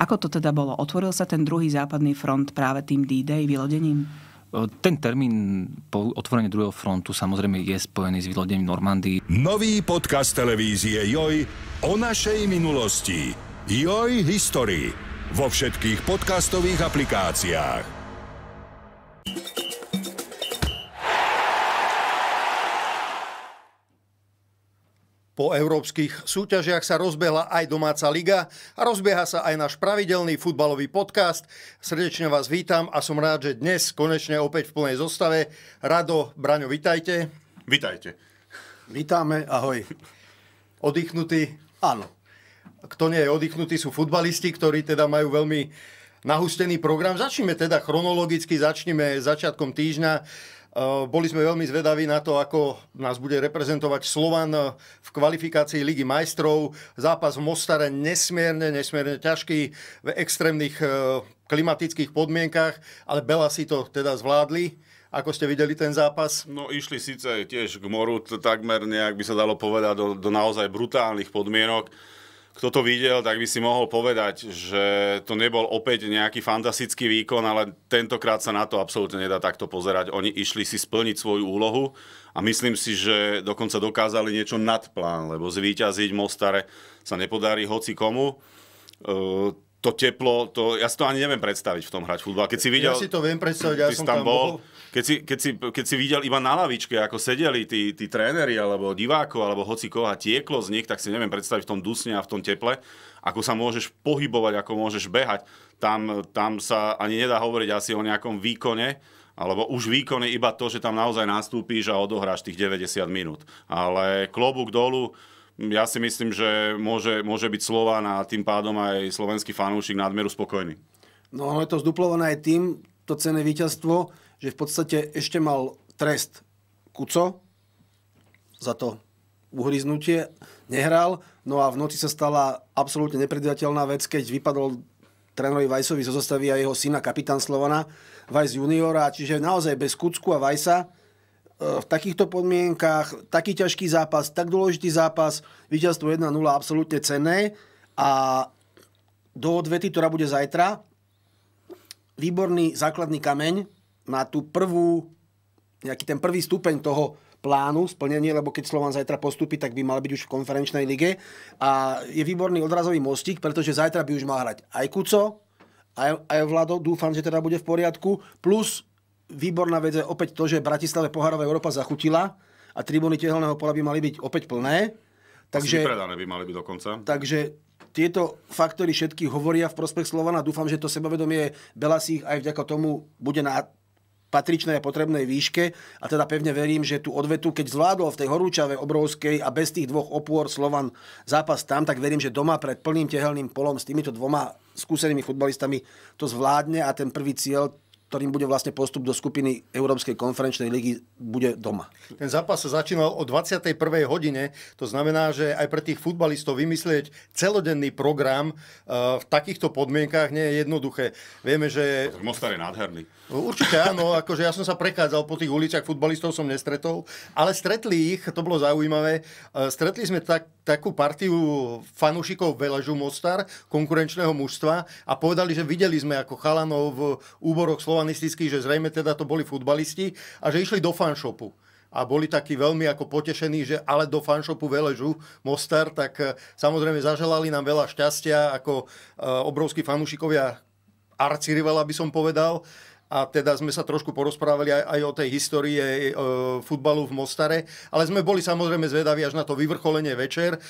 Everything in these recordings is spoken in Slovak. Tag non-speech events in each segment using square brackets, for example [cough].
Ako to teda bolo? Otvoril sa ten druhý západný front práve tým D-Day vylodením? E, ten termín po otvorení druhého frontu samozrejme je spojený s vylodením Normandii. Nový podcast televízie Joj o našej minulosti. Joj History. vo všetkých podcastových aplikáciách. Po európskych súťažiach sa rozbehla aj domáca liga a rozbieha sa aj náš pravidelný futbalový podcast. Srdečne vás vítam a som rád, že dnes konečne opäť v plnej zostave. Rado, Braňo, vitajte. Vitajte. Vítame, ahoj. Oddychnutí Áno. Kto nie je oddychnutý, sú futbalisti, ktorí teda majú veľmi nahustený program. Začneme teda chronologicky, začneme začiatkom týždňa. Eh, boli sme veľmi zvedaví na to, ako nás bude reprezentovať Slovan eh, v kvalifikácii Ligy majstrov. Zápas v Mostare nesmierne, nesmierne ťažký v extrémnych eh, klimatických podmienkach, ale Bela si to teda zvládli. Ako ste videli ten zápas? No išli síce tiež k moru takmer nejak by sa dalo povedať do, do naozaj brutálnych podmienok kto to videl, tak by si mohol povedať, že to nebol opäť nejaký fantastický výkon, ale tentokrát sa na to absolútne nedá takto pozerať. Oni išli si splniť svoju úlohu a myslím si, že dokonca dokázali niečo nad plán, lebo zvíťaziť Mostare sa nepodarí hoci komu. Ehm, to teplo, to, ja si to ani neviem predstaviť v tom hrať futbal. Keď si videl, ja si to viem predstaviť, ja som tam, tam bol. bol keď si, keď, si, keď si videl iba na lavičke, ako sedeli tí, tí tréneri, alebo divákov, alebo hoci koho tieklo z nich, tak si neviem predstaviť v tom dusne a v tom teple, ako sa môžeš pohybovať, ako môžeš behať. Tam, tam sa ani nedá hovoriť asi o nejakom výkone, alebo už výkone iba to, že tam naozaj nastúpíš a odohráš tých 90 minút. Ale klobúk dolu, ja si myslím, že môže, môže byť Slován a tým pádom aj slovenský fanúšik nadmeru spokojný. No ono je to zduplované aj tým, to cené víťazstvo, že v podstate ešte mal trest Kuco za to uhryznutie, nehral, no a v noci sa stala absolútne nepredvidateľná vec, keď vypadol trénerovi Vajsovi zo zostavy a jeho syna, kapitán Slovana, Vajs juniora, čiže naozaj bez Kucku a Vajsa, e, v takýchto podmienkach, taký ťažký zápas, tak dôležitý zápas, víťazstvo 1-0 absolútne cenné a do odvety, ktorá bude zajtra, výborný základný kameň na tú prvú, nejaký ten prvý stupeň toho plánu splnenie, lebo keď Slovan zajtra postupí, tak by mal byť už v konferenčnej lige. A je výborný odrazový mostík, pretože zajtra by už mal hrať aj Kuco, aj, aj Vlado, dúfam, že teda bude v poriadku. Plus výborná vec je opäť to, že Bratislave Poharová Európa zachutila a tribúny tehelného pola by mali byť opäť plné. Takže, predané by mali byť dokonca. Takže tieto faktory všetky hovoria v prospech Slovana. Dúfam, že to sebavedomie Belasích aj vďaka tomu bude na patričnej a potrebnej výške a teda pevne verím, že tú odvetu, keď zvládol v tej horúčave obrovskej a bez tých dvoch opôr Slovan zápas tam, tak verím, že doma pred plným tehelným polom s týmito dvoma skúsenými futbalistami to zvládne a ten prvý cieľ ktorým bude vlastne postup do skupiny Európskej konferenčnej ligy, bude doma. Ten zápas sa začínal o 21. hodine, to znamená, že aj pre tých futbalistov vymyslieť celodenný program eh, v takýchto podmienkách nie je jednoduché. Vieme, že... Mostar je nádherný. Určite áno, [laughs] akože ja som sa prechádzal po tých uliciach, futbalistov som nestretol, ale stretli ich, to bolo zaujímavé, eh, stretli sme tak, takú partiu fanúšikov Veležu Mostar, konkurenčného mužstva a povedali, že videli sme ako chalanov v úboroch slova katalanistický, že zrejme teda to boli futbalisti a že išli do fanšopu a boli takí veľmi ako potešení, že ale do fanšopu Veležu Mostar, tak e, samozrejme zaželali nám veľa šťastia ako e, obrovskí fanúšikovia arcirivela by som povedal. A teda sme sa trošku porozprávali aj, aj o tej histórii e, e, futbalu v Mostare. Ale sme boli samozrejme zvedaví až na to vyvrcholenie večer. E,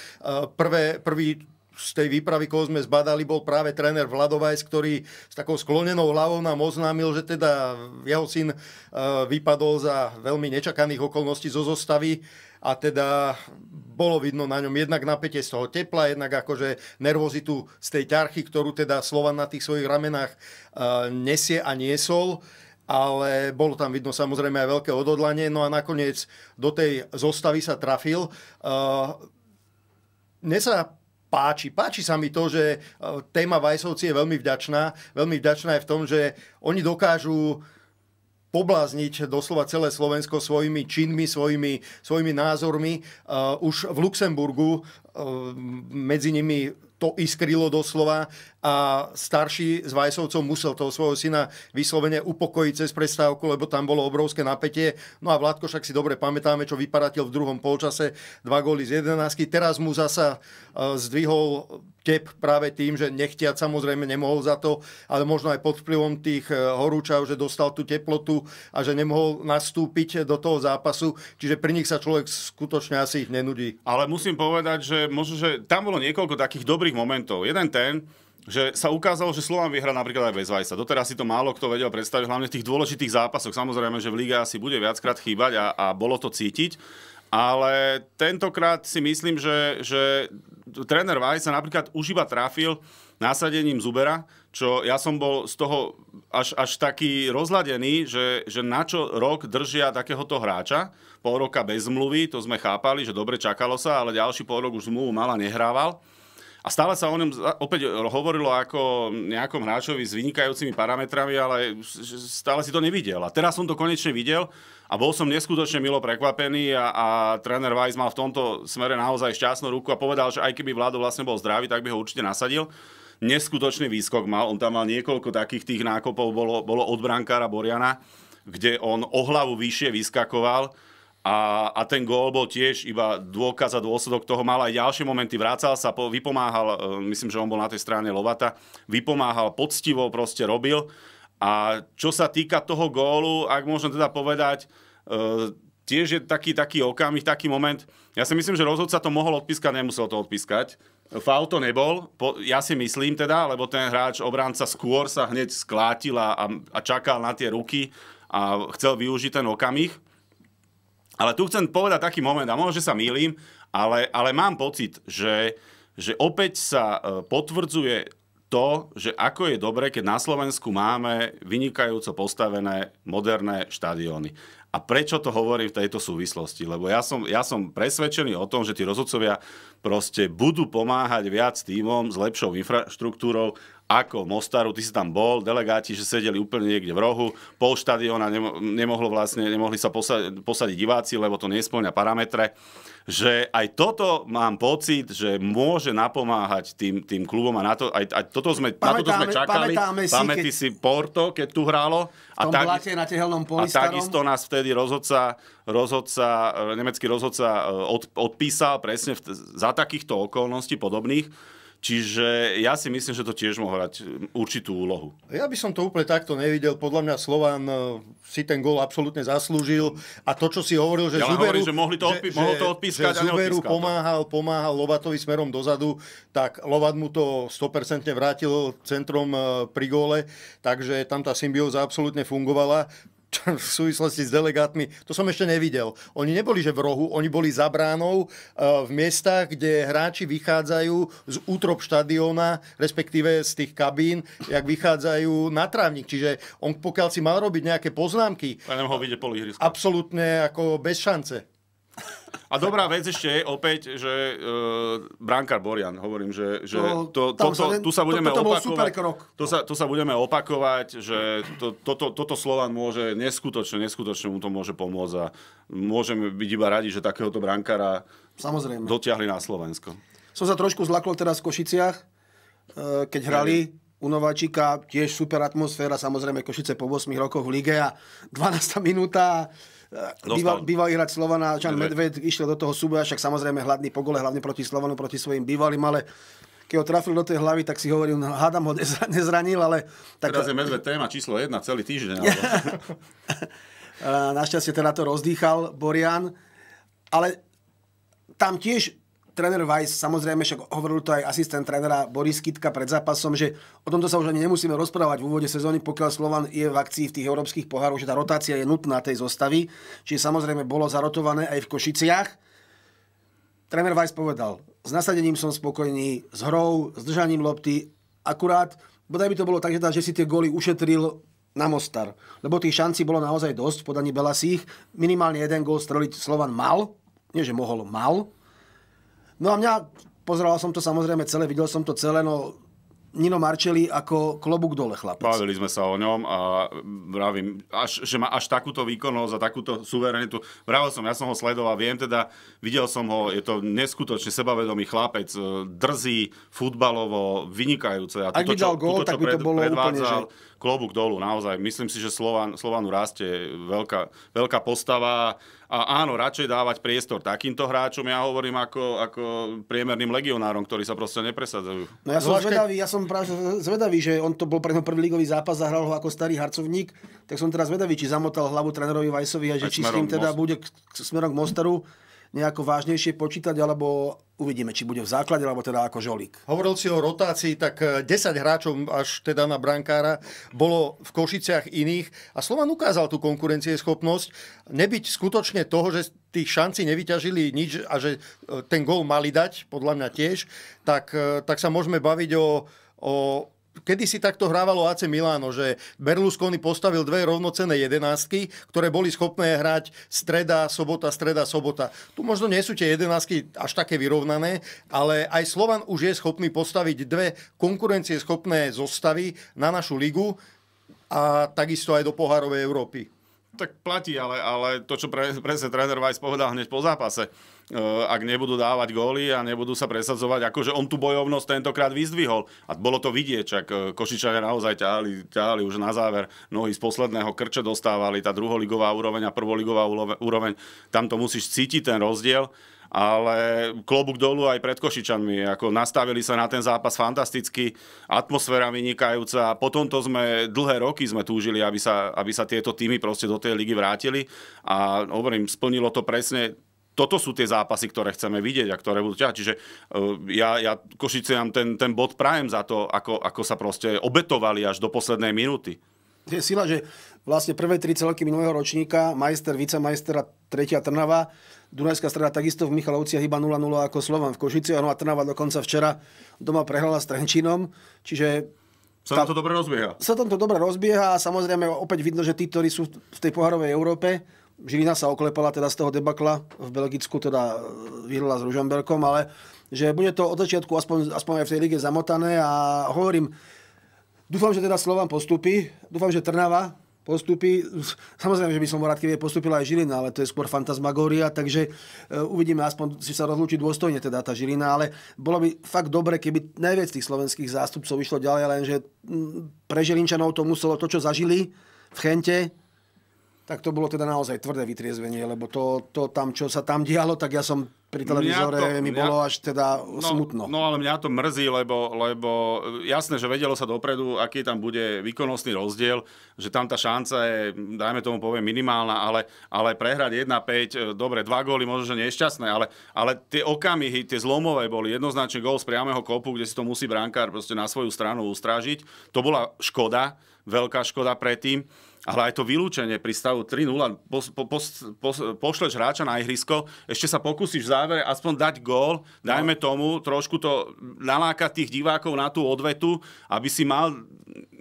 prvé, prvý z tej výpravy, koho sme zbadali, bol práve tréner Vladovajs, ktorý s takou sklonenou hlavou nám oznámil, že teda jeho syn e, vypadol za veľmi nečakaných okolností zo zostavy a teda bolo vidno na ňom jednak napätie z toho tepla, jednak akože nervozitu z tej ťarchy, ktorú teda Slovan na tých svojich ramenách e, nesie a niesol ale bolo tam vidno samozrejme aj veľké odhodlanie. No a nakoniec do tej zostavy sa trafil. E, mne sa páči. Páči sa mi to, že e, téma Vajsovci je veľmi vďačná. Veľmi vďačná je v tom, že oni dokážu poblázniť doslova celé Slovensko svojimi činmi, svojimi, svojimi názormi. E, už v Luxemburgu e, Ehm, medzi nimi to iskrylo doslova a starší z Vajsovcov musel toho svojho syna vyslovene upokojiť cez prestávku, lebo tam bolo obrovské napätie. No a Vládko však si dobre pamätáme, čo vyparatil v druhom polčase, dva góly z 11. Teraz mu zasa e, zdvihol tep práve tým, že nechtiať samozrejme nemohol za to, ale možno aj pod vplyvom tých e, horúčav, že dostal tú teplotu a že nemohol nastúpiť do toho zápasu. Čiže pri nich sa človek skutočne asi ich nenudí. Ale musím povedať, že možno, že tam bolo niekoľko takých dobrých momentov. Jeden ten, že sa ukázalo, že Slován vyhrá napríklad aj bez Vajsa. Doteraz si to málo kto vedel predstaviť, hlavne v tých dôležitých zápasoch. Samozrejme, že v líge asi bude viackrát chýbať a, a bolo to cítiť. Ale tentokrát si myslím, že, že tréner Vajsa napríklad už iba trafil násadením Zubera, čo ja som bol z toho až, až taký rozladený, že, že na čo rok držia takéhoto hráča pol roka bez zmluvy, to sme chápali, že dobre čakalo sa, ale ďalší pol rok už zmluvu mala, nehrával. A stále sa o ňom opäť hovorilo ako nejakom hráčovi s vynikajúcimi parametrami, ale stále si to nevidel. A teraz som to konečne videl a bol som neskutočne milo prekvapený a, a tréner Weiss mal v tomto smere naozaj šťastnú ruku a povedal, že aj keby Vlado vlastne bol zdravý, tak by ho určite nasadil. Neskutočný výskok mal, on tam mal niekoľko takých tých nákopov, bolo, bolo od brankára Boriana, kde on o hlavu vyššie vyskakoval a, a ten gól bol tiež iba dôkaz a dôsledok toho. Mal aj ďalšie momenty, vrácal sa, po, vypomáhal, e, myslím, že on bol na tej strane Lovata, vypomáhal poctivo, proste robil. A čo sa týka toho gólu, ak môžem teda povedať, e, tiež je taký, taký okamih, taký moment. Ja si myslím, že rozhodca to mohol odpískať, nemusel to odpískať. Faul to nebol, po, ja si myslím teda, lebo ten hráč, obránca skôr sa hneď sklátil a, a čakal na tie ruky a chcel využiť ten okamih ale tu chcem povedať taký moment, a možno, že sa mýlim, ale, ale mám pocit, že, že opäť sa e, potvrdzuje to, že ako je dobre, keď na Slovensku máme vynikajúco postavené moderné štadióny. A prečo to hovorím v tejto súvislosti? Lebo ja som, ja som presvedčený o tom, že tí rozhodcovia proste budú pomáhať viac týmom s lepšou infraštruktúrou ako Mostaru, ty si tam bol, delegáti, že sedeli úplne niekde v rohu, pol štadiona nemohlo vlastne, nemohli sa posadiť, posadiť diváci, lebo to nesplňa parametre, že aj toto mám pocit, že môže napomáhať tým, tým klubom a na to, aj, aj toto sme, pamätáme, na toto sme čakali. Si, Pamätí keď... si Porto, keď tu hrálo. A, tak, na poli a takisto nás vtedy rozhodca, rozhodca nemecký rozhodca eh, od, odpísal presne v, za takýchto okolností podobných Čiže ja si myslím, že to tiež mohol hrať hm, určitú úlohu. Ja by som to úplne takto nevidel. Podľa mňa Slovan e, si ten gól absolútne zaslúžil. A to, čo si hovoril, že ja Zuberu, hovorím, že mohli to odpi- že, to odpískať že, že Zuberu no. pomáhal, pomáhal Lovatovi smerom dozadu, tak Lovat mu to 100% vrátil centrom e, pri góle. Takže tam tá symbióza absolútne fungovala [laughs] v súvislosti s delegátmi, to som ešte nevidel. Oni neboli že v rohu, oni boli za bránou eh, v miestach, kde hráči vychádzajú z útrop štadióna, respektíve z tých kabín, jak vychádzajú na trávnik. Čiže on pokiaľ si mal robiť nejaké poznámky... vidieť Absolútne ako bez šance. A dobrá vec ešte je opäť, že e, Brankar Borian, hovorím, že, že no, to, to, to, tu sa budeme to, to opakovať. Super krok. To, sa, to sa budeme opakovať, že to, toto, toto Slovan môže neskutočne, neskutočne mu to môže pomôcť a môžeme byť iba radi, že takéhoto Brankara Samozrejme. dotiahli na Slovensko. Som sa trošku zlakol teraz v Košiciach, e, keď hrali u Nováčika, tiež super atmosféra, samozrejme Košice po 8 rokoch v lige a 12. minúta Býval, bývalý hráč Slovana, a Medved. Medved, išiel do toho súboja, však samozrejme hladný po gole, hlavne proti Slovanu, proti svojim bývalým, ale keď ho trafil do tej hlavy, tak si hovoril, no, hádam ho nezranil, ale... Tak... Teraz je Medved téma číslo jedna celý týždeň. Ale... [laughs] Našťastie teda to rozdýchal Borian, ale tam tiež tréner Weiss, samozrejme, však hovoril to aj asistent trénera Boris Kitka pred zápasom, že o tomto sa už ani nemusíme rozprávať v úvode sezóny, pokiaľ Slovan je v akcii v tých európskych pohároch, že tá rotácia je nutná tej zostavy, čiže samozrejme bolo zarotované aj v Košiciach. Tréner Weiss povedal, s nasadením som spokojný, s hrou, s držaním lopty, akurát, bodaj by to bolo tak, že, že si tie góly ušetril na Mostar. Lebo tých šancí bolo naozaj dosť v podaní Belasích. Minimálne jeden gól streliť Slovan mal, nie že mohol, mal. No a mňa, pozeral som to samozrejme celé, videl som to celé, no Nino Marčeli ako klobúk dole chlapec. Bavili sme sa o ňom a vravím, až, že má až takúto výkonnosť a takúto suverenitu. Vravel som, ja som ho sledoval, viem teda, videl som ho, je to neskutočne sebavedomý chlapec, e, drzí futbalovo, vynikajúce. A Ak by dal gól, tak by to bolo úplne, že klobúk dolu, naozaj. Myslím si, že Slovan, Slovanu rastie veľká, veľká postava a áno, radšej dávať priestor takýmto hráčom, ja hovorím ako, ako priemerným legionárom, ktorí sa proste nepresadzujú. No ja som Vláška... zvedavý, ja som práve zvedavý, že on to bol pre prvý ligový zápas, zahral ho ako starý harcovník, tak som teraz zvedavý, či zamotal hlavu trénerovi Vajsovi a že či s tým teda most... bude k, k, smerom k Mostaru nejako vážnejšie počítať, alebo uvidíme, či bude v základe, alebo teda ako žolík. Hovoril si o rotácii, tak 10 eh, hráčov až teda na brankára bolo v Košiciach iných a Slovan ukázal tú konkurencieschopnosť. Nebyť skutočne toho, že tých šanci nevyťažili nič a že eh, ten gol mali dať, podľa mňa tiež, tak, eh, tak sa môžeme baviť o, o Kedy si takto hrávalo AC Milano, že Berlusconi postavil dve rovnocené jedenástky, ktoré boli schopné hrať streda, sobota, streda, sobota. Tu možno nie sú tie jedenástky až také vyrovnané, ale aj Slovan už je schopný postaviť dve konkurencie schopné zostavy na našu ligu a takisto aj do pohárovej Európy tak platí, ale, ale to, čo pre, presne tréner Vajs povedal hneď po zápase, uh, ak nebudú dávať góly a nebudú sa presadzovať, akože on tú bojovnosť tentokrát vyzdvihol. A bolo to vidieť, čak uh, Košičania naozaj ťahali, ťahali už na záver, nohy z posledného krče dostávali, tá druholigová úroveň a prvoligová úroveň, tam to musíš cítiť ten rozdiel ale klobúk dolu aj pred Košičanmi. Ako nastavili sa na ten zápas fantasticky, atmosféra vynikajúca. Po tomto sme dlhé roky sme túžili, aby sa, aby sa tieto týmy proste do tej ligy vrátili a hovorím, splnilo to presne toto sú tie zápasy, ktoré chceme vidieť a ktoré budú ťahať. Čiže e, ja, ja Košiciam ten, ten bod prajem za to, ako, ako sa proste obetovali až do poslednej minúty je sila, že vlastne prvé tri celky minulého ročníka, majster, vicemajster a tretia Trnava, Dunajská strada takisto v Michalovciach iba 0-0 ako Slovan v Košici, no a Trnava dokonca včera doma prehrala s Trenčínom, čiže sa tam to dobre rozbieha. Sa tam to dobre rozbieha a samozrejme opäť vidno, že tí, ktorí sú v tej poharovej Európe, Žilina sa oklepala teda z toho debakla v Belgicku, teda e, vyhrala s Ružomberkom, ale že bude to od začiatku aspoň, aspoň aj v tej lige zamotané a hovorím, Dúfam, že teda Slovan postupí. Dúfam, že Trnava postupí. Samozrejme, že by som rád, keby postupila aj Žilina, ale to je skôr fantasmagória, takže e, uvidíme, aspoň si sa rozlúči dôstojne teda tá Žilina, ale bolo by fakt dobre, keby najviac tých slovenských zástupcov išlo ďalej, lenže pre Žilinčanov to muselo to, čo zažili v Chente, tak to bolo teda naozaj tvrdé vytriezvenie, lebo to, to tam, čo sa tam dialo, tak ja som pri televízore to, mi bolo mňa, až teda no, smutno. No ale mňa to mrzí, lebo, lebo jasné, že vedelo sa dopredu, aký tam bude výkonnostný rozdiel, že tam tá šanca je, dajme tomu poviem, minimálna, ale, ale prehrať 1-5, e, dobre, dva góly možno, že nešťastné, ale, ale tie okamihy, tie zlomové boli jednoznačne gól z priamého kopu, kde si to musí brankár proste na svoju stranu ustrážiť. To bola škoda, veľká škoda predtým. Ale aj to vylúčenie pri stavu 3-0, po, po, po, po, pošleš hráča na ihrisko, ešte sa pokúsiš v závere aspoň dať gól, dajme no. tomu, trošku to nalákať tých divákov na tú odvetu, aby si mal,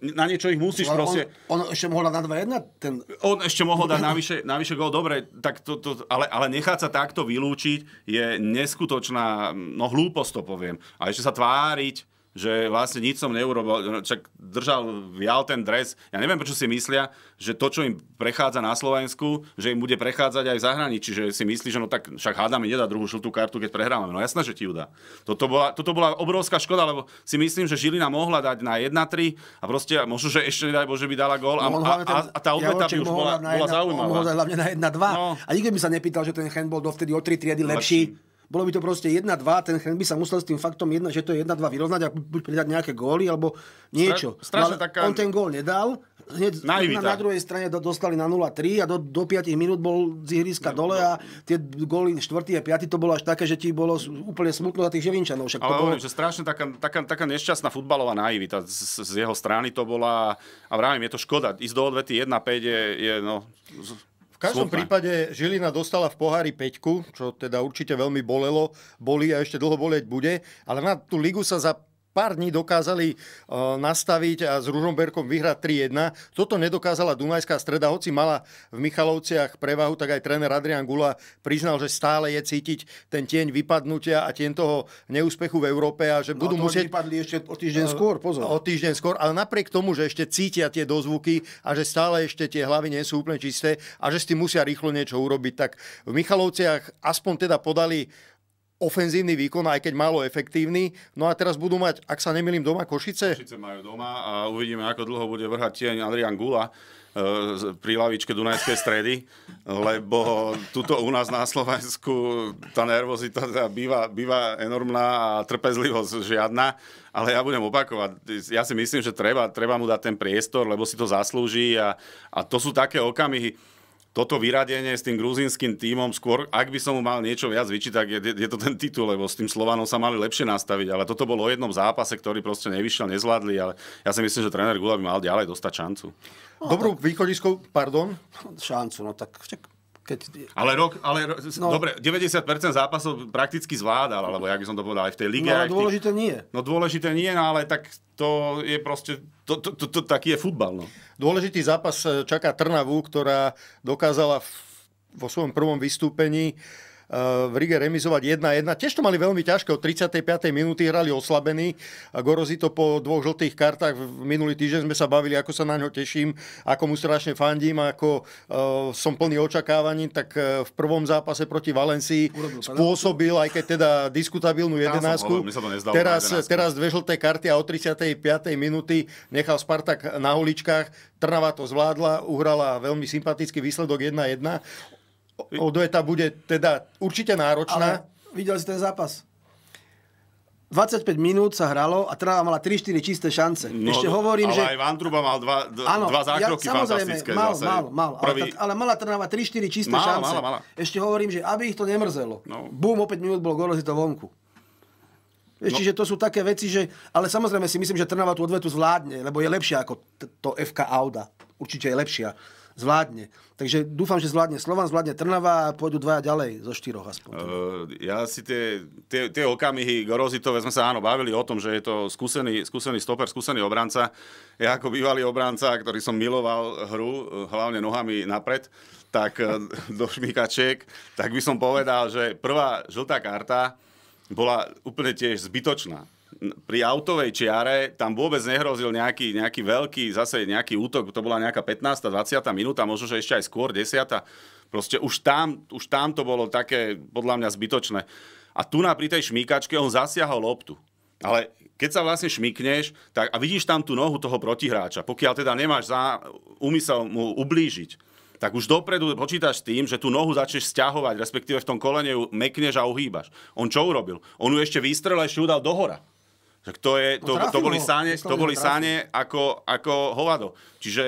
na niečo ich musíš Ale proste... On, on ešte mohol dať na 2-1? Ten... On ešte mohol dať navyše, navyše gól, dobre, tak to, to, ale, ale nechať sa takto vylúčiť je neskutočná, no hlúposť to poviem. A ešte sa tváriť, že vlastne nič som neurobil, čak držal vial ten dres. Ja neviem, prečo si myslia, že to, čo im prechádza na Slovensku, že im bude prechádzať aj v zahraničí, že si myslí, že no tak však háda mi nedá druhú žltú kartu, keď prehrávame. No jasné, že ti ju dá. Toto bola, toto bola obrovská škoda, lebo si myslím, že Žilina mohla dať na 1-3 a proste možno, že ešte nedaj Bože by dala gól a, no, a, a, a, tá odveta by už bola, bola zaujímavá. Mohol hlavne na 1-2 no. a nikto by sa nepýtal, že ten hand bol dovtedy o 3 triedy lepší. lepší bolo by to proste 1-2, ten Chrén by sa musel s tým faktom, jedna, že to je 1-2 vyrovnať a buď pridať nejaké góly alebo niečo. Stra, no, taká... On ten gól nedal, hneď na, na druhej strane dostali na 0-3 a do, do 5 minút bol z ihriska no, dole no. a tie góly 4. a 5. to bolo až také, že ti bolo úplne smutno za tých Ževinčanov. Však ale to bolo... hovorím, že strašne taká, taká, taká nešťastná futbalová naivita z, z jeho strany to bola a vravím, je to škoda. Ísť do odvety 1-5 je, je no, v každom Slovna. prípade Žilina dostala v pohári peťku, čo teda určite veľmi bolelo, Boli a ešte dlho boleť bude, ale na tú ligu sa za pár dní dokázali e, nastaviť a s Ružomberkom vyhrať 3-1. Toto nedokázala Dunajská streda, hoci mala v Michalovciach prevahu, tak aj tréner Adrian Gula priznal, že stále je cítiť ten tieň vypadnutia a tieň toho neúspechu v Európe a že no budú no, musieť... vypadli ešte o týždeň skôr, pozor. O týždeň skôr, ale napriek tomu, že ešte cítia tie dozvuky a že stále ešte tie hlavy nie sú úplne čisté a že s tým musia rýchlo niečo urobiť, tak v Michalovciach aspoň teda podali ofenzívny výkon, aj keď málo efektívny. No a teraz budú mať, ak sa nemýlim, doma Košice? Košice majú doma a uvidíme, ako dlho bude vrhať tieň Adrian Gula e, pri lavičke Dunajskej stredy, lebo tuto u nás na Slovensku tá nervozita teda býva, býva enormná a trpezlivosť žiadna. Ale ja budem opakovať, ja si myslím, že treba, treba mu dať ten priestor, lebo si to zaslúži a, a to sú také okamihy toto vyradenie s tým gruzínskym tímom, skôr, ak by som mu mal niečo viac vyčítať, je, je to ten titul, lebo s tým Slovanom sa mali lepšie nastaviť, ale toto bolo o jednom zápase, ktorý proste nevyšiel, nezvládli, ale ja si myslím, že tréner Gula by mal ďalej dostať šancu. No, Dobrú tak... pardon. Šancu, no tak keď... Ale rok, ale no, dobre, 90% zápasov prakticky zvládal, alebo ja by som to povedal, aj v tej lige. No, ale dôležité nie. No dôležité nie, no ale tak to je proste, to, to, to, to taký je futbal. No. Dôležitý zápas e, čaká Trnavu, ktorá dokázala v, vo svojom prvom vystúpení uh, v Rige remizovať 1-1. Tiež to mali veľmi ťažké, od 35. minúty hrali oslabení. Gorozi to po dvoch žltých kartách minulý týždeň sme sa bavili, ako sa na ňo teším, ako mu strašne fandím, ako e, som plný očakávaní, tak e, v prvom zápase proti Valencii spôsobil, aj keď teda diskutabilnú jedenáctku. Teraz, teraz dve žlté karty a od 35. minúty nechal Spartak na holičkách. Trnava to zvládla, uhrala veľmi sympatický výsledok 1-1. Odveta bude teda určite náročná. Ale videl si ten zápas? 25 minút sa hralo a Trnava mala 3-4 čisté šance. No, Ešte no, hovorím, ale že... aj Vantruba mal dva, d- dva zákroky ja, fantastické. Mal, zase. mal, mal. Prvý... Ale, tá, ale mala Trnava 3-4 čisté mala, šance. Mala, mala. Ešte hovorím, že aby ich to nemrzelo. No. Bum, opäť minút bolo gorozí to vonku. Ešte, no. že to sú také veci, že... Ale samozrejme si myslím, že Trnava tú odvetu zvládne, lebo je lepšia ako t- to FK Auda. Určite je lepšia zvládne. Takže dúfam, že zvládne Slovan, zvládne Trnava a pôjdu dvaja ďalej zo štyroch aspoň. Uh, ja si tie, tie, tie okamihy Gorozitové sme sa áno bavili o tom, že je to skúsený, skúsený stoper, skúsený obranca. Ja ako bývalý obranca, ktorý som miloval hru, hlavne nohami napred, tak e, [laughs] do šmikačiek, tak by som povedal, že prvá žltá karta bola úplne tiež zbytočná pri autovej čiare tam vôbec nehrozil nejaký, nejaký veľký, zase nejaký útok, to bola nejaká 15. 20. minúta, možno, že ešte aj skôr 10. Proste už tam, už tam to bolo také, podľa mňa, zbytočné. A tu na pri tej šmíkačke on zasiahol loptu. Ale keď sa vlastne šmikneš tak, a vidíš tam tú nohu toho protihráča, pokiaľ teda nemáš za úmysel mu ublížiť, tak už dopredu počítaš s tým, že tú nohu začneš stiahovať, respektíve v tom kolene ju mekneš a uhýbaš. On čo urobil? On ju ešte vystrelil, ešte ju dal dohora. Že kto je, to, no to boli sáne, to boli sáne ako, ako hovado. Čiže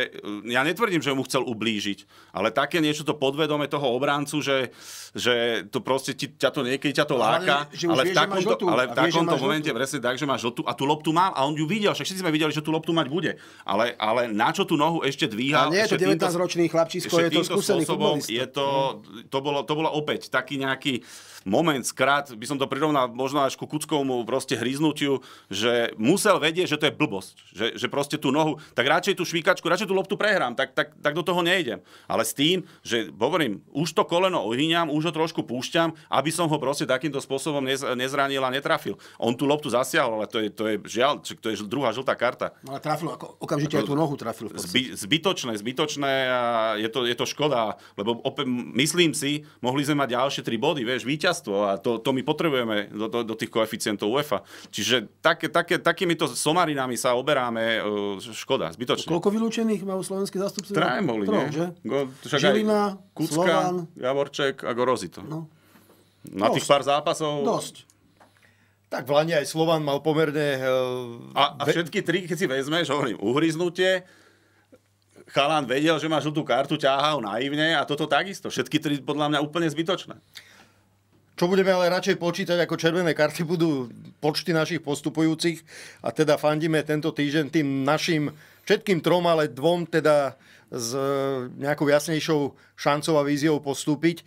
e, ja netvrdím, že mu chcel ublížiť, ale také niečo to podvedome toho obráncu, že, že to proste ti, ťa to niekedy ťa to no, láka, ale, ale v takomto, ale v takomto momente žltú. presne tak, že máš žltú a tú loptu mal a on ju videl, však všetci sme videli, že tú loptu mať bude. Ale, ale na čo tú nohu ešte dvíha? A nie je to 19-ročný chlapčisko, je to skúsený spôsobom, je to, mhm. to, bolo, to bolo opäť taký nejaký moment, skrát, by som to prirovnal možno až ku kuckovmu proste hryznutiu, že musel vedieť, že to je blbosť. Že, že proste tú nohu, tak radšej tú švíkačku, radšej tú loptu prehrám, tak, tak, tak do toho nejdem. Ale s tým, že hovorím, už to koleno ohyňam, už ho trošku púšťam, aby som ho proste takýmto spôsobom nez, nezranil a netrafil. On tú loptu zasiahol, ale to je, to je žiaľ, to je druhá žltá karta. No, ale trafil, ako, okamžite ako, aj tú nohu trafil. Zby, zbytočné, zbytočné a je to, je to škoda, lebo opäť, myslím si, mohli sme mať ďalšie tri body, vieš, víťazstvo a to, to my potrebujeme do, do, do tých koeficientov UEFA. Čiže tak také, také, takýmito somarinami sa oberáme, e, škoda, zbytočne. Koľko vylúčených majú slovenskí zástupci? Traje boli, Trom, Že? Go, Žilina, Kucka, Slován. Javorček a Gorozito. No. Na dosť. tých pár zápasov... Dosť. Tak v Lani aj Slovan mal pomerne... E, a, a všetky tri, keď si vezmeš, hovorím, uhryznutie, chalán vedel, že má žltú kartu, ťahal naivne a toto takisto. Všetky tri podľa mňa úplne zbytočné. Čo budeme ale radšej počítať ako červené karty budú počty našich postupujúcich a teda fandíme tento týždeň tým našim všetkým trom, ale dvom teda s e, nejakou jasnejšou šancou a víziou postúpiť.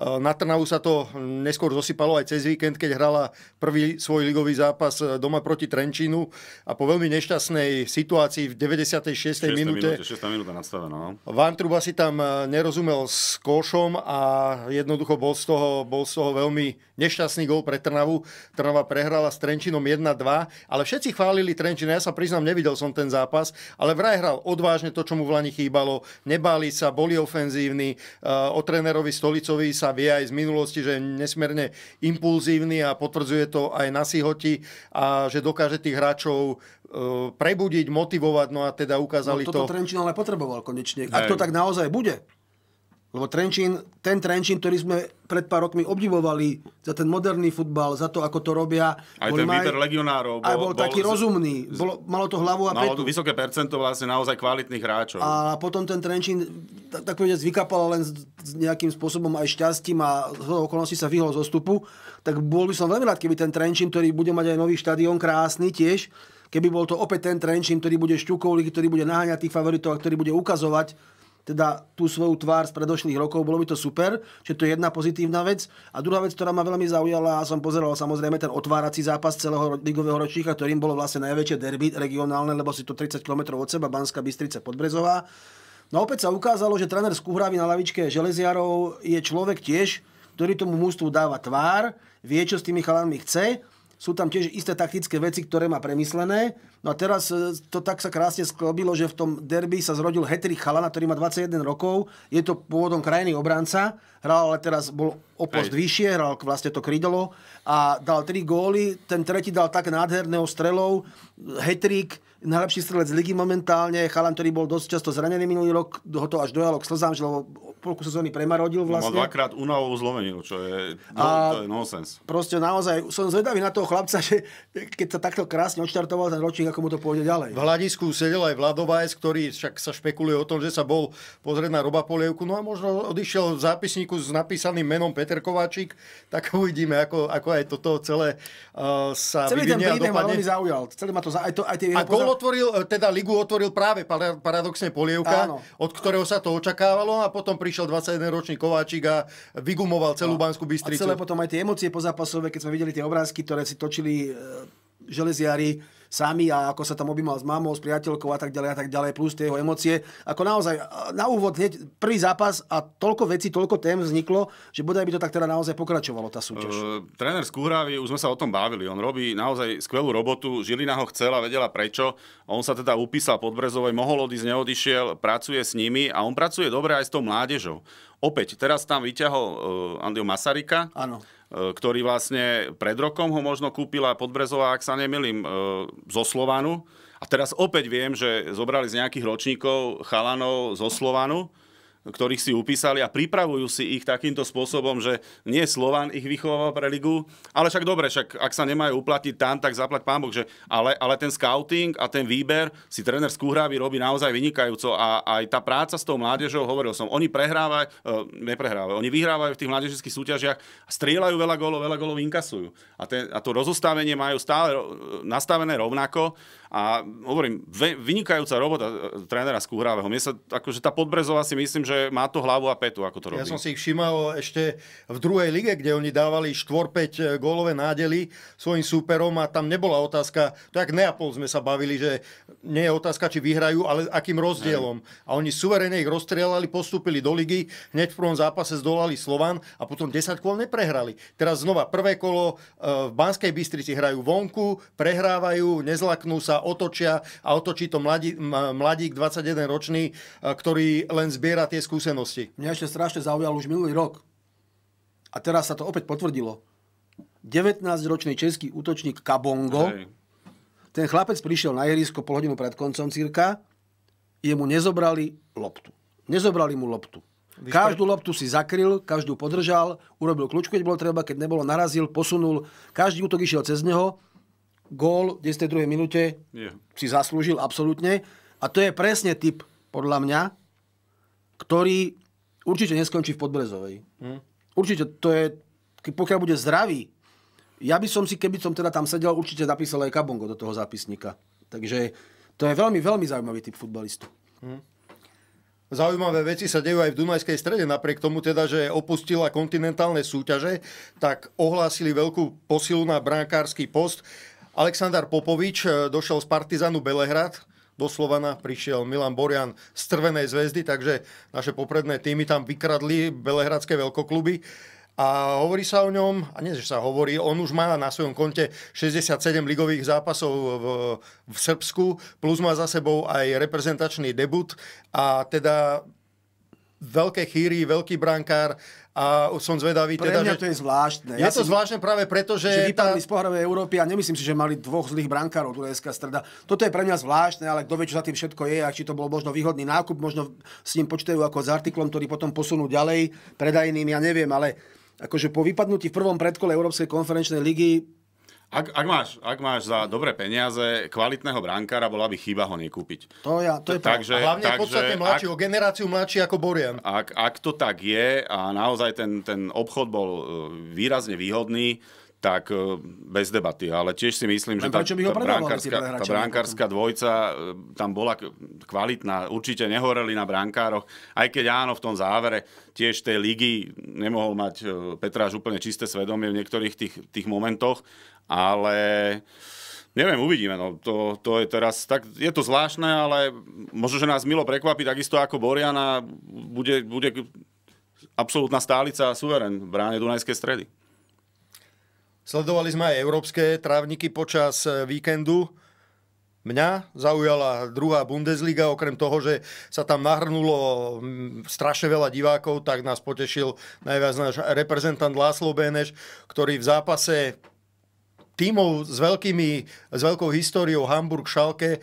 Eh, na Trnavu sa to neskôr zosypalo aj cez víkend, keď hrala prvý svoj ligový zápas eh, doma proti Trenčínu a po veľmi nešťastnej situácii v 96. minúte... 6. minúta no. Van Truba si tam eh, nerozumel s košom a jednoducho bol z toho, bol z toho veľmi nešťastný gol pre Trnavu. Trnava prehrala s Trenčínom 1-2, ale všetci chválili Trenčín. Ja sa priznám, nevidel som ten zápas, ale vraj hral odvážne to, čo mu v Lani chýbalo. Nebáli sa, boli ofenzívni. O trénerovi Stolicovi sa vie aj z minulosti, že je nesmierne impulzívny a potvrdzuje to aj na Sihoti a že dokáže tých hráčov e, prebudiť, motivovať, no a teda ukázali no, toto to... Trenčín ale potreboval konečne. Ak to tak naozaj bude, lebo Trenčín, ten Trenčín, ktorý sme pred pár rokmi obdivovali za ten moderný futbal, za to, ako to robia. Aj ten maj... výber legionárov. Bol, aj bol, bol taký z... rozumný. Bolo, malo to hlavu a malo petu. vysoké percento vlastne naozaj kvalitných hráčov. A potom ten Trenčín tak, povedať vykapal len s, s nejakým spôsobom aj šťastím a z okolností sa vyhol stupu. Tak bol by som veľmi rád, keby ten Trenčín, ktorý bude mať aj nový štadión krásny tiež, keby bol to opäť ten Trenčín, ktorý bude šťukovlík, ktorý bude naháňať tých favoritov a ktorý bude ukazovať, teda tú svoju tvár z predošlých rokov, bolo by to super, že to je jedna pozitívna vec. A druhá vec, ktorá ma veľmi zaujala, a som pozeral samozrejme ten otvárací zápas celého ligového ročníka, ktorým bolo vlastne najväčšie derby regionálne, lebo si to 30 km od seba, Banska Bystrica, Podbrezová. No opäť sa ukázalo, že tréner z Kuhravy na lavičke Železiarov je človek tiež, ktorý tomu mústvu dáva tvár, vie, čo s tými chalanmi chce sú tam tiež isté taktické veci, ktoré má premyslené. No a teraz e, to tak sa krásne sklobilo, že v tom derby sa zrodil Hetri Chalana, ktorý má 21 rokov. Je to pôvodom krajný obranca. Hral ale teraz bol o post vyššie, hral vlastne to krydlo a dal tri góly. Ten tretí dal tak nádherného strelov. Hetrik najlepší strelec ligy momentálne, chalan, ktorý bol dosť často zranený minulý rok, ho to až dojalo k slzám, že lebo polku sezóny premarodil no, vlastne. Mal dvakrát únavovú zlomeninu, čo je, no, a to je nonsens. Proste naozaj, som zvedavý na toho chlapca, že keď sa takto krásne odštartoval ten ročník, ako mu to pôjde ďalej. V hľadisku sedel aj Vlado Vajs, ktorý však sa špekuluje o tom, že sa bol pozrieť na Roba Polievku, no a možno odišiel v zápisníku s napísaným menom Peter Kováčik, tak [laughs] uvidíme, ako, ako aj toto celé uh, sa celý vyvinie. Celý ten príbeh ma veľmi zaujal, celý ma to, aj, to, aj tie a otvoril, e, teda ligu otvoril práve paradoxne Polievka, Áno. od ktorého sa to očakávalo a potom prišiel 21-ročný Kováčik a vygumoval celú no. Banskú Bystricu. A celé potom aj tie emócie po zápasové, keď sme videli tie obrázky, ktoré si točili e, železiári, sami a ako sa tam objímal s mamou, s priateľkou a tak ďalej a tak ďalej, plus tie jeho emócie. Ako naozaj na úvod hneď prvý zápas a toľko vecí, toľko tém vzniklo, že bodaj by to tak teda naozaj pokračovalo tá súťaž. Uh, tréner Kuhrávy, už sme sa o tom bavili, on robí naozaj skvelú robotu, Žilina ho chcela, vedela prečo, on sa teda upísal pod Brezovej, mohol odísť, neodišiel, pracuje s nimi a on pracuje dobre aj s tou mládežou. Opäť, teraz tam vyťahol uh, e, Andio Masarika. Áno E, ktorý vlastne pred rokom ho možno kúpila Podbrezová, ak sa nemilím, e, zo Slovanu. A teraz opäť viem, že zobrali z nejakých ročníkov chalanov zo Slovanu ktorých si upísali a pripravujú si ich takýmto spôsobom, že nie Slovan ich vychováva pre ligu, ale však dobre, však ak sa nemajú uplatiť tam, tak zaplať pán Boh, že ale, ale ten scouting a ten výber si tréner Skúhravy robí naozaj vynikajúco a aj tá práca s tou mládežou, hovoril som, oni prehrávajú, e, neprehrávajú, oni vyhrávajú v tých mládežnických súťažiach, strieľajú veľa gólov, veľa gólov inkasujú a, ten, a to rozostavenie majú stále e, nastavené rovnako a hovorím, vynikajúca robota e, trénera Skúhravého. Mne sa, akože tá Podbrezová si myslím, že má to hlavu a petu, ako to robí. Ja som si ich všimal ešte v druhej lige, kde oni dávali 4-5 e, gólové nádely svojim súperom a tam nebola otázka, tak Neapol sme sa bavili, že nie je otázka, či vyhrajú, ale akým rozdielom. Hej. A oni suverene ich rozstrelali, postúpili do ligy, hneď v prvom zápase zdolali Slovan a potom 10 kôl neprehrali. Teraz znova prvé kolo e, v Banskej Bystrici hrajú vonku, prehrávajú, nezlaknú sa, otočia a otočí to mladí, mladík 21-ročný, e, ktorý len zbiera tie skúsenosti. Mňa ešte strašne zaujal už minulý rok. A teraz sa to opäť potvrdilo. 19-ročný český útočník Kabongo. Hej. Ten chlapec prišiel na ihrisko pol hodinu pred koncom cirka. Jemu nezobrali loptu. Nezobrali mu loptu. Každú loptu si zakryl, každú podržal, urobil kľúčku, keď bolo treba, keď nebolo, narazil, posunul. Každý útok išiel cez neho gól v 92. minúte yeah. si zaslúžil absolútne. A to je presne typ, podľa mňa, ktorý určite neskončí v Podbrezovej. Mm. Určite to je, pokiaľ bude zdravý, ja by som si, keby som teda tam sedel, určite zapísal aj Kabongo do toho zápisníka. Takže to je veľmi, veľmi zaujímavý typ futbalistu. Mm. Zaujímavé veci sa dejú aj v Dunajskej strede, napriek tomu teda, že opustila kontinentálne súťaže, tak ohlásili veľkú posilu na brankársky post. Aleksandar Popovič e, došiel z Partizanu Belehrad, do Slovana prišiel Milan Borian z Trvenej zväzdy, takže naše popredné týmy tam vykradli belehradské veľkokluby. A hovorí sa o ňom, a nie, že sa hovorí, on už má na svojom konte 67 ligových zápasov v, v Srbsku, plus má za sebou aj reprezentačný debut a teda veľké chýry, veľký brankár a som zvedavý. Pre teda, mňa že... to je zvláštne. Je ja to si... zvláštne práve preto, že... že vypadli tá... z poharovej Európy a nemyslím si, že mali dvoch zlých brankárov Dunajská streda. Toto je pre mňa zvláštne, ale kto vie, čo za tým všetko je a či to bol možno výhodný nákup, možno s ním počítajú ako s artiklom, ktorý potom posunú ďalej predajným, ja neviem, ale akože po vypadnutí v prvom predkole Európskej konferenčnej ligy ak, ak, máš, ak máš za dobré peniaze kvalitného brankára, bola by chyba ho nekúpiť. To, ja, to je takže, a hlavne takže, podstate mladší, ak, o generáciu mladší ako Borian. Ak, ak to tak je a naozaj ten, ten obchod bol e, výrazne výhodný, tak e, bez debaty. Ale tiež si myslím, Len že tá, tá, brankárska, tá brankárska dvojca e, tam bola kvalitná. Určite nehoreli na brankároch. Aj keď áno, v tom závere tiež tej ligy nemohol mať e, Petráš úplne čisté svedomie v niektorých tých, tých momentoch. Ale neviem, uvidíme. No. To, to je teraz tak, je to zvláštne, ale možno, že nás milo prekvapí takisto ako Boriana bude, bude absolútna stálica a suverén v bráne Dunajskej stredy. Sledovali sme aj európske trávniky počas e, víkendu. Mňa zaujala druhá Bundesliga, okrem toho, že sa tam nahrnulo strašne veľa divákov, tak nás potešil najviac náš reprezentant Láslo Beneš, ktorý v zápase tímov s, veľkými, s veľkou históriou Hamburg Schalke, e,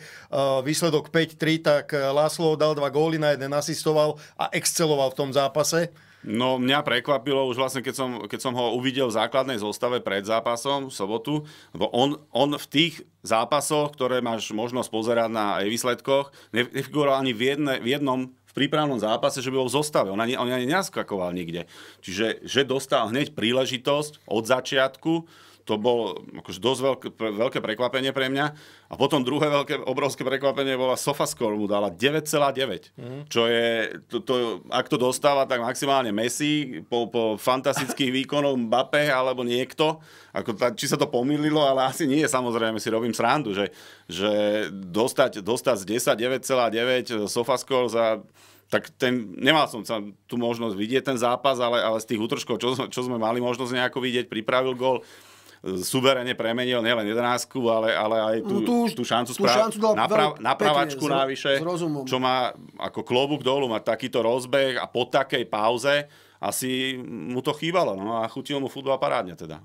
výsledok 5-3, tak e, Láslo dal dva góly, na jeden asistoval a exceloval v tom zápase. No mňa prekvapilo už vlastne, keď som, keď som ho uvidel v základnej zostave pred zápasom v sobotu, lebo on, on v tých zápasoch, ktoré máš možnosť pozerať na aj výsledkoch, nefiguroval ani v, jedne, v jednom v prípravnom zápase, že by bol v zostave. On ani, on ani neskakoval nikde. Čiže že dostal hneď príležitosť od začiatku, to bolo akože dosť veľké, veľké prekvapenie pre mňa. A potom druhé veľké, obrovské prekvapenie bola Sofascore, mu dala 9,9. Mm-hmm. Čo je, to, to, ak to dostáva, tak maximálne Messi po, po fantastických [laughs] výkonoch Mbappé alebo niekto. Ako ta, či sa to pomýlilo, ale asi nie. Samozrejme si robím srandu, že, že dostať, dostať z 10 9,9 Sofascore za tak ten, nemal som sa tú možnosť vidieť ten zápas, ale, ale z tých útržkov, čo, čo sme mali možnosť nejako vidieť, pripravil gol, E, suverene premenil nielen 11, ale, ale aj tú, no, tú, tú šancu, tú na pravačku navyše, čo má ako klobúk dolu mať takýto rozbeh a po takej pauze asi mu to chýbalo. No a chutilo mu futbal parádne teda.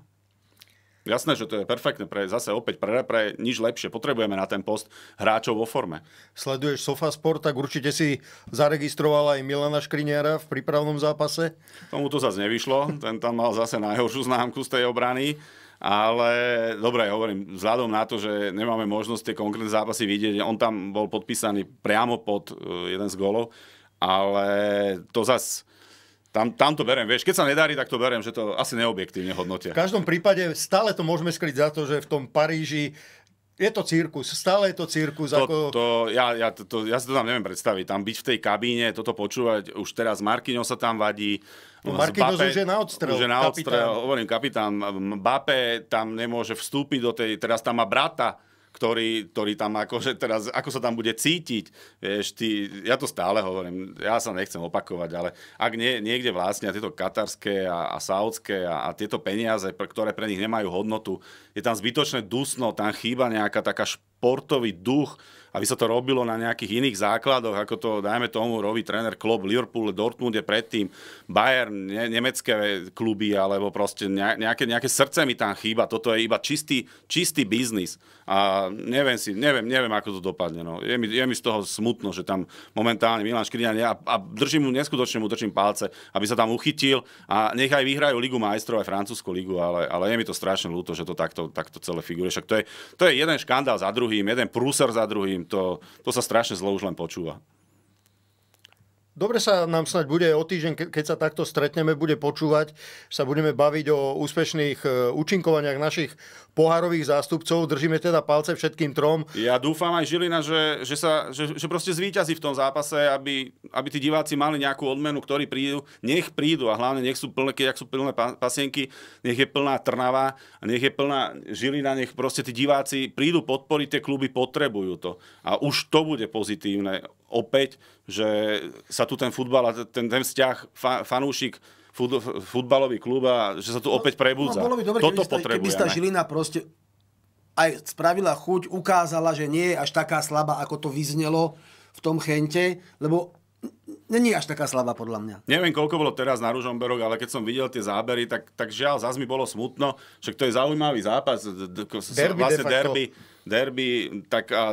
Jasné, že to je perfektné pre zase opäť pre, pre nič lepšie. Potrebujeme na ten post hráčov vo forme. Sleduješ Sofasport, tak určite si zaregistroval aj Milana Škriniara v prípravnom zápase? Tomu to zase nevyšlo. Ten tam mal zase najhoršiu známku z tej obrany ale dobre, hovorím, vzhľadom na to, že nemáme možnosť tie konkrétne zápasy vidieť, on tam bol podpísaný priamo pod e, jeden z golov, ale to zas... tam, tam to beriem, vieš, keď sa nedarí, tak to beriem, že to asi neobjektívne hodnotia. V každom prípade stále to môžeme skryť za to, že v tom Paríži je to cirkus, stále je to cirkus. To, ako... to, ja, ja, to, to, ja si to tam neviem predstaviť. Tam byť v tej kabíne, toto počúvať, už teraz Markyňo sa tam vadí. No, Markyňo už je na odstrel. Už je na odstrel, kapitán. hovorím, kapitán. Bape tam nemôže vstúpiť do tej, teraz tam má brata ktorý, ktorý tam akože teraz, ako sa tam bude cítiť, vieš, ty, ja to stále hovorím, ja sa nechcem opakovať, ale ak nie, niekde vlastne tieto katarské a, a saudské a, a tieto peniaze, pre, ktoré pre nich nemajú hodnotu, je tam zbytočné dusno, tam chýba nejaká taká športový duch, aby sa to robilo na nejakých iných základoch, ako to, dajme tomu, robí tréner klub, Liverpool, Dortmund je predtým, Bayern, ne, nemecké kluby, alebo proste nejaké, nejaké srdce mi tam chýba. Toto je iba čistý, čistý biznis. A neviem si, neviem, neviem, ako to dopadne. No. Je, mi, je mi z toho smutno, že tam momentálne Milan Škriňan ja, a držím mu, neskutočne mu držím palce, aby sa tam uchytil a nech vyhrajú Ligu majstrov aj Francúzsku ligu, ale, ale je mi to strašne ľúto, že to takto, takto celé figuruje. Však to je, to je jeden škandál za druhým, jeden prúser za druhým to, to sa strašne zlo už len počúva. Dobre sa nám snať bude o týždeň, keď sa takto stretneme, bude počúvať, sa budeme baviť o úspešných e, účinkovaniach našich pohárových zástupcov. Držíme teda palce všetkým trom. Ja dúfam aj Žilina, že, že, sa, že, že proste zvíťazí v tom zápase, aby, aby tí diváci mali nejakú odmenu, ktorí prídu. Nech prídu a hlavne nech sú plné, keď sú plné pasienky, nech je plná Trnava, nech je plná Žilina, nech proste tí diváci prídu podporiť, tie kluby potrebujú to. A už to bude pozitívne opäť, že sa tu ten futbal a ten, ten vzťah fa, fanúšik fut, futbalový klub a že sa tu no, opäť no, prebudza. No, bolo by dobre, Toto keby potrebujeme. Keby sta Žilina proste aj spravila chuť, ukázala, že nie je až taká slabá, ako to vyznelo v tom chente, lebo Není až taká slabá podľa mňa. Neviem, koľko bolo teraz na Ružomberok, ale keď som videl tie zábery, tak, tak žiaľ, zase mi bolo smutno, však to je zaujímavý zápas, derby vlastne de facto. derby derby, tak a,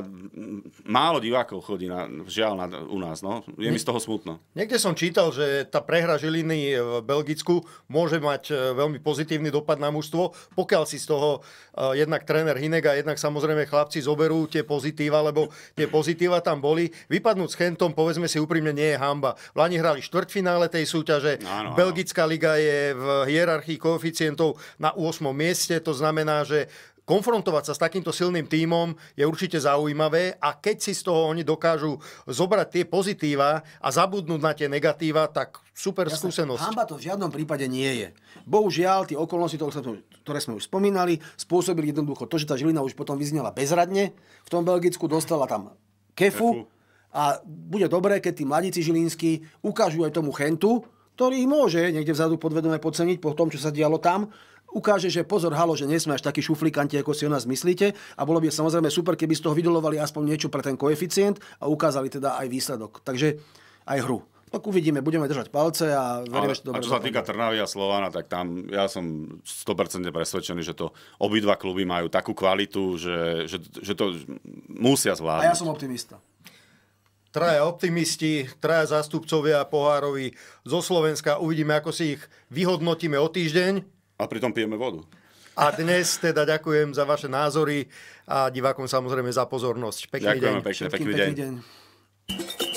málo divákov chodí, na, žiaľ, na, u nás. No. Je mi z toho smutno. Niekde som čítal, že tá prehra Žiliny e, v Belgicku môže mať e, veľmi pozitívny dopad na mužstvo, pokiaľ si z toho uh, jednak tréner Hinek a jednak samozrejme chlapci zoberú tie pozitíva, lebo tie pozitíva tam boli. Vypadnúť s Chentom, povedzme si úprimne, nie je hamba. V Lani hrali štvrtfinále tej súťaže. Áno, áno. Belgická liga je v hierarchii koeficientov na 8. mieste, to znamená, že konfrontovať sa s takýmto silným tímom je určite zaujímavé a keď si z toho oni dokážu zobrať tie pozitíva a zabudnúť na tie negatíva, tak super Jasne, skúsenosť. Hamba to v žiadnom prípade nie je. Bohužiaľ, tie okolnosti, ktoré sme už spomínali, spôsobili jednoducho to, že tá Žilina už potom vyznela bezradne. V tom Belgicku dostala tam kefu, kefu. A bude dobré, keď tí mladíci Žilinskí ukážu aj tomu Chentu, ktorý môže niekde vzadu podvedome podceniť po tom, čo sa dialo tam, ukáže, že pozor, halo, že nie sme až takí šuflikanti, ako si o nás myslíte. A bolo by samozrejme super, keby z toho vydolovali aspoň niečo pre ten koeficient a ukázali teda aj výsledok. Takže aj hru. Tak uvidíme, budeme držať palce a veríme, že to dobre. A čo sa týka Trnavy a Slovana, tak tam ja som 100% presvedčený, že to obidva kluby majú takú kvalitu, že, že, že to musia zvládnuť. A ja som optimista. Traja optimisti, traja zástupcovia pohárovi zo Slovenska. Uvidíme, ako si ich vyhodnotíme o týždeň. A pritom pijeme vodu. A dnes teda ďakujem za vaše názory a divákom samozrejme za pozornosť. Pekný ďakujem, deň. pekne, pekný, pekný deň. deň.